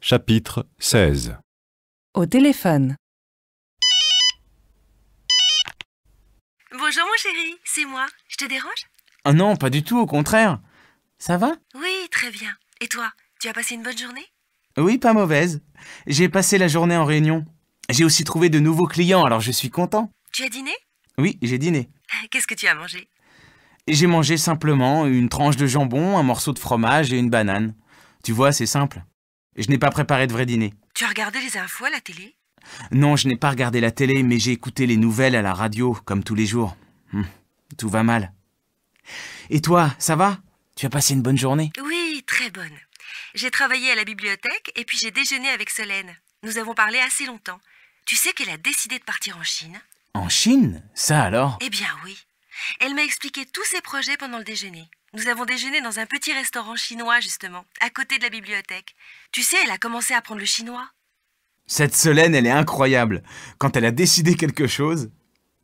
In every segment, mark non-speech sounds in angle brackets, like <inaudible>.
Chapitre 16 Au téléphone Bonjour mon chéri, c'est moi. Je te dérange ah non, pas du tout, au contraire. Ça va Oui, très bien. Et toi, tu as passé une bonne journée Oui, pas mauvaise. J'ai passé la journée en réunion. J'ai aussi trouvé de nouveaux clients, alors je suis content. Tu as dîné Oui, j'ai dîné. Euh, qu'est-ce que tu as mangé j'ai mangé simplement une tranche de jambon, un morceau de fromage et une banane. Tu vois, c'est simple. Je n'ai pas préparé de vrai dîner. Tu as regardé les infos à la télé Non, je n'ai pas regardé la télé, mais j'ai écouté les nouvelles à la radio, comme tous les jours. Hum, tout va mal. Et toi, ça va Tu as passé une bonne journée Oui, très bonne. J'ai travaillé à la bibliothèque et puis j'ai déjeuné avec Solène. Nous avons parlé assez longtemps. Tu sais qu'elle a décidé de partir en Chine En Chine Ça alors Eh bien oui. Elle m'a expliqué tous ses projets pendant le déjeuner. Nous avons déjeuné dans un petit restaurant chinois, justement, à côté de la bibliothèque. Tu sais, elle a commencé à apprendre le chinois. Cette Solène, elle est incroyable. Quand elle a décidé quelque chose...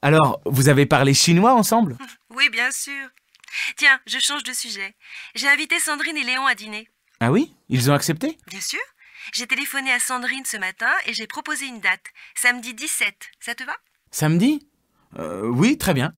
Alors, vous avez parlé chinois ensemble <laughs> Oui, bien sûr. Tiens, je change de sujet. J'ai invité Sandrine et Léon à dîner. Ah oui Ils ont accepté Bien sûr. J'ai téléphoné à Sandrine ce matin et j'ai proposé une date. Samedi 17, ça te va Samedi euh, Oui, très bien.